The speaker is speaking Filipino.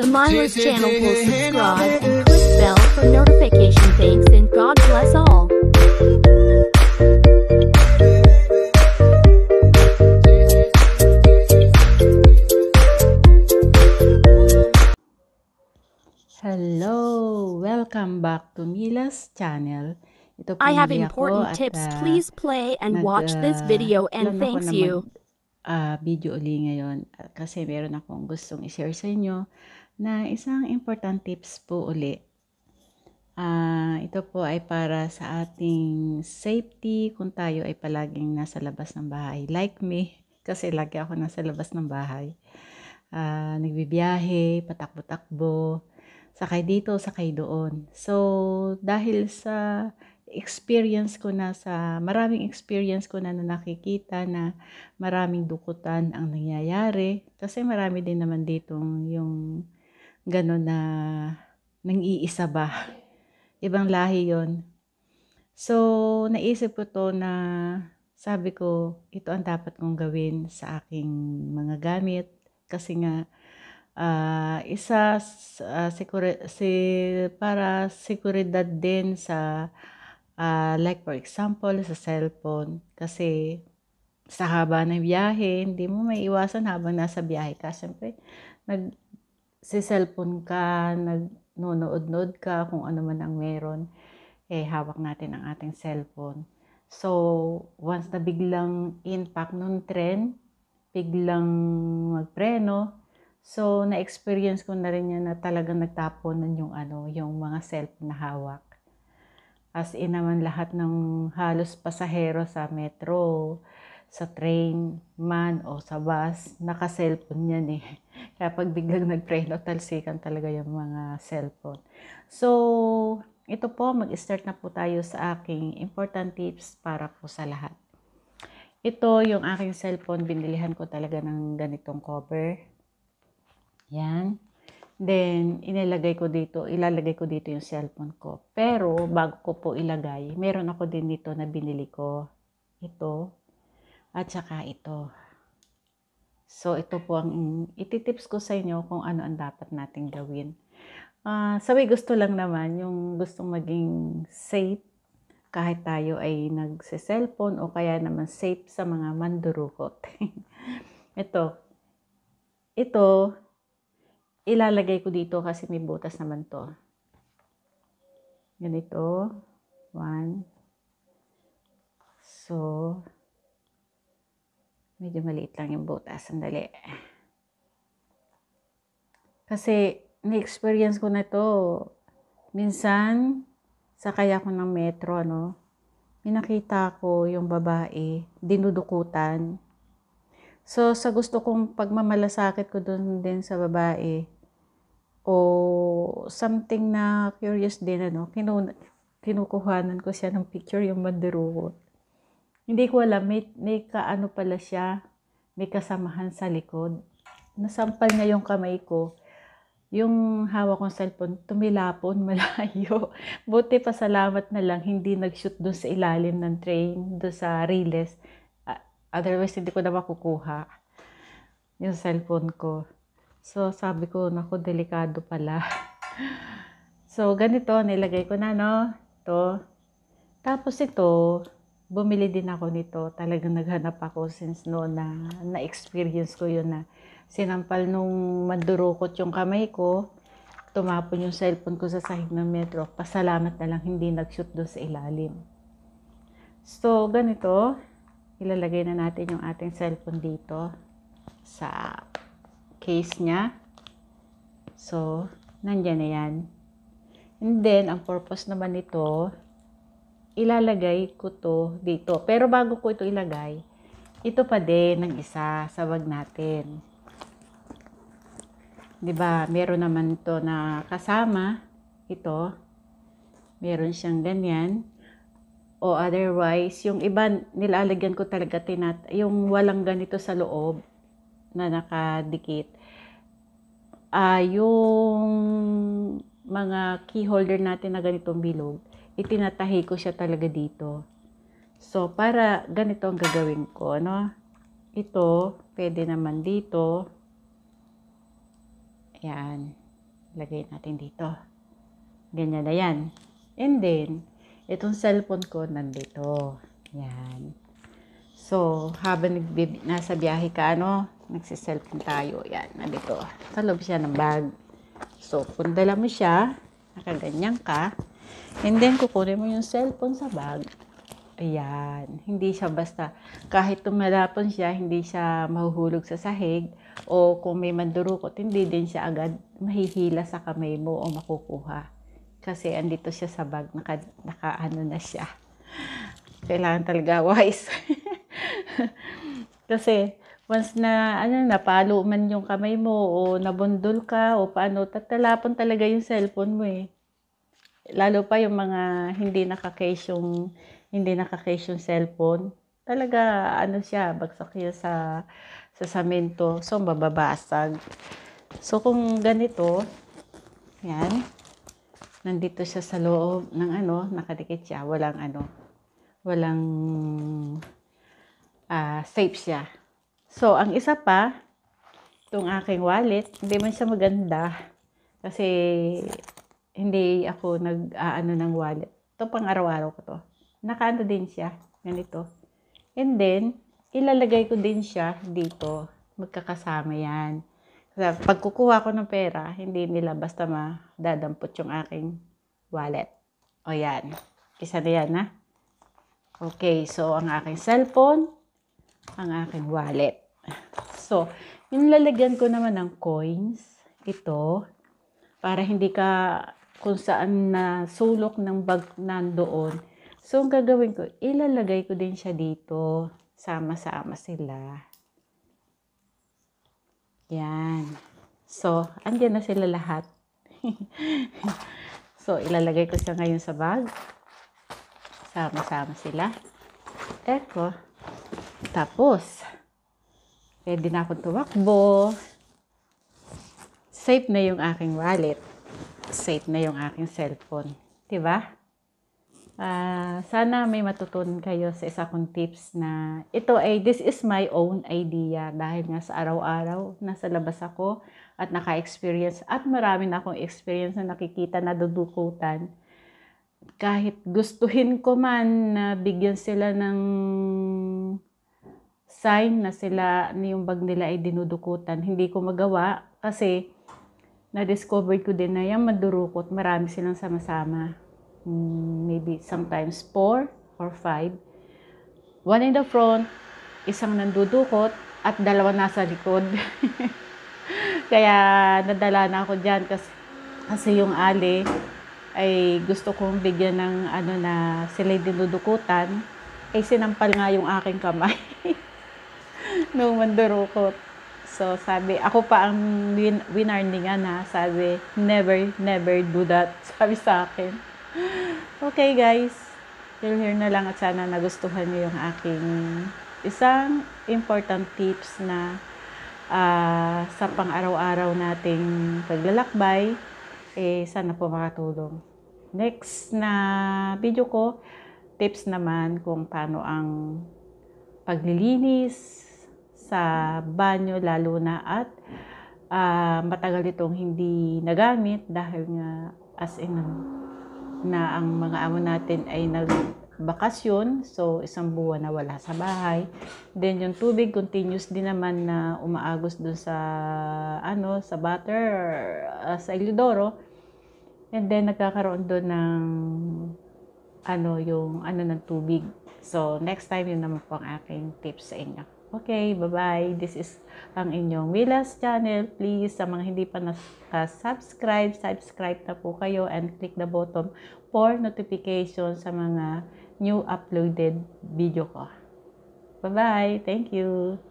The Mindless Channel will subscribe and click bell for notification. Thanks and God bless all. Hello! Welcome back to Mila's channel. Ito I have important at, tips. Uh, Please play and nag, watch this ah, video and thanks you. Mag, uh, video uli ngayon kasi meron akong gustong i-share sa inyo na isang important tips po uli. Uh, ito po ay para sa ating safety kung tayo ay palaging nasa labas ng bahay. Like me, kasi lagi ako nasa labas ng bahay. Uh, nagbibiyahe, patakbo-takbo, sakay dito, sakay doon. So, dahil sa experience ko na sa maraming experience ko na, na nakikita na maraming dukutan ang nangyayari kasi marami din naman dito yung gano'n na nang-iisa ba. Ibang lahi yon So, naisip ko to na sabi ko, ito ang dapat kong gawin sa aking mga gamit. Kasi nga, uh, isa uh, sikure, si, para siguridad din sa uh, like for example sa cellphone kasi sa haba ng biyahe hindi mo maiiwasan habang nasa biyahe ka syempre nag sa cellphone ka, nagnonood-nood ka, kung ano man ang meron, eh hawak natin ang ating cellphone. So, once na biglang impact nung trend, biglang magpreno, So, na-experience ko na rin yan na talagang nagtaponan yung ano, yung mga cellphone na hawak. As in naman lahat ng halos pasahero sa metro, sa train man o sa bus, naka-cellphone yan eh. Kaya pag biglang nag-preno, talsikan talaga yung mga cellphone. So, ito po, mag-start na po tayo sa aking important tips para po sa lahat. Ito, yung aking cellphone, binilihan ko talaga ng ganitong cover. Yan. Then, inilagay ko dito, ilalagay ko dito yung cellphone ko. Pero, bago ko po ilagay, meron ako din dito na binili ko. Ito, at saka ito. So, ito po ang ititips ko sa inyo kung ano ang dapat nating gawin. Uh, ah, sabi gusto lang naman yung gustong maging safe kahit tayo ay nagse-cellphone o kaya naman safe sa mga mandurukot. ito. Ito, ilalagay ko dito kasi may butas naman to. Ganito. One. So, Medyo maliit lang yung butas. Sandali. Kasi, na-experience ko na to. Minsan, sakay ako ng metro, ano, minakita ko yung babae, dinudukutan. So, sa gusto kong pagmamalasakit ko doon din sa babae, o something na curious din, ano, kinu kinukuhanan ko siya ng picture, yung banderukot. Hindi ko alam, may, may kaano pala siya, may kasamahan sa likod. Nasampal niya yung kamay ko. Yung hawak kong cellphone, tumilapon malayo. Buti pa salamat na lang, hindi nag-shoot doon sa ilalim ng train, doon sa riles. Ah, otherwise, hindi ko na makukuha yung cellphone ko. So, sabi ko, naku, delikado pala. so, ganito, nilagay ko na, no? to Tapos ito, bumili din ako nito. Talagang naghanap ako since noon na na-experience ko yun na sinampal nung madurukot yung kamay ko, tumapon yung cellphone ko sa sahig ng metro. Pasalamat na lang hindi nag-shoot doon sa ilalim. So, ganito, ilalagay na natin yung ating cellphone dito sa case niya. So, nandyan na yan. And then, ang purpose naman nito, ilalagay ko to dito. Pero bago ko ito ilagay, ito pa din ng isa sa wag natin. 'Di ba? Meron naman to na kasama ito. Meron siyang ganyan. O otherwise, yung iba nilalagyan ko talaga tinat yung walang ganito sa loob na nakadikit. Ah, uh, yung mga key holder natin na ganitong bilog, itinatahi ko siya talaga dito. So, para ganito ang gagawin ko, ano? Ito, pwede naman dito. Ayan. Lagay natin dito. Ganyan na yan. And then, itong cellphone ko nandito. Ayan. So, habang nasa biyahe ka, ano, nagsiselfon tayo. Ayan, nandito. Sa loob siya ng bag. So, kung dala mo siya, nakaganyan ka, And then, kukunin mo yung cellphone sa bag. Ayan. Hindi siya basta, kahit tumalapon siya, hindi siya mahuhulog sa sahig. O kung may mandurukot, hindi din siya agad mahihila sa kamay mo o makukuha. Kasi andito siya sa bag, naka, naka ano na siya. Kailangan talaga wise. Kasi once na ano napalo man yung kamay mo o nabundol ka o paano tatalapon talaga yung cellphone mo eh lalo pa yung mga hindi naka-case yung hindi naka-case yung cellphone, talaga ano siya, bagsak siya sa sa samento. So mababasag. So kung ganito, yan. Nandito siya sa loob ng ano, nakadikit siya, walang ano, walang uh, safe siya. So ang isa pa, itong aking wallet, hindi man siya maganda kasi hindi ako nag-aano ng wallet. Ito pang araw-araw ko to. Nakaano din siya. Ganito. And then, ilalagay ko din siya dito. Magkakasama yan. pag kukuha ko ng pera, hindi nila basta madadampot yung aking wallet. O yan. Isa na yan, ha? Okay, so ang aking cellphone, ang aking wallet. So, yung lalagyan ko naman ng coins, ito, para hindi ka kung saan na sulok ng bag nandoon. So, ang gagawin ko, ilalagay ko din siya dito. Sama-sama sila. Yan. So, andyan na sila lahat. so, ilalagay ko siya ngayon sa bag. Sama-sama sila. Eko. Tapos, pwede na akong tumakbo. Safe na yung aking wallet safe na yung aking cellphone. ba? Diba? Uh, sana may matutunan kayo sa isa kong tips na ito ay this is my own idea dahil nga sa araw-araw nasa labas ako at naka-experience at marami na akong experience na nakikita na dudukutan kahit gustuhin ko man na bigyan sila ng sign na sila yung bag nila ay dinudukutan hindi ko magawa kasi na-discover ko din na yung madurukot, marami silang sama-sama. Hmm, maybe sometimes four or five. One in the front, isang nandudukot, at dalawa nasa likod. Kaya nadala na ako dyan kasi, kasi yung ali ay gusto kong bigyan ng ano na sila dinudukutan ay eh, sinampal nga yung aking kamay nung mandurukot. So, sabi, ako pa ang win winarningan na, Sabi, never, never do that. Sabi sa akin. okay, guys. You'll hear na lang at sana nagustuhan niyo yung aking isang important tips na uh, sa pang-araw-araw nating paglalakbay, eh, sana po makatulong. Next na video ko, tips naman kung paano ang paglilinis, sa banyo lalo na at uh, matagal itong hindi nagamit dahil nga as in na ang mga amo natin ay nagbakasyon so isang buwan na wala sa bahay then yung tubig continuous din naman na umaagos dun sa ano sa butter uh, sa ilidoro and then nagkakaroon doon ng ano yung ano ng tubig so next time yun naman po ang aking tips sa inyo Okay, bye-bye. This is ang inyong Mila's channel. Please, sa mga hindi pa na-subscribe, ah, subscribe na po kayo and click the button for notification sa mga new uploaded video ko. Bye-bye. Thank you.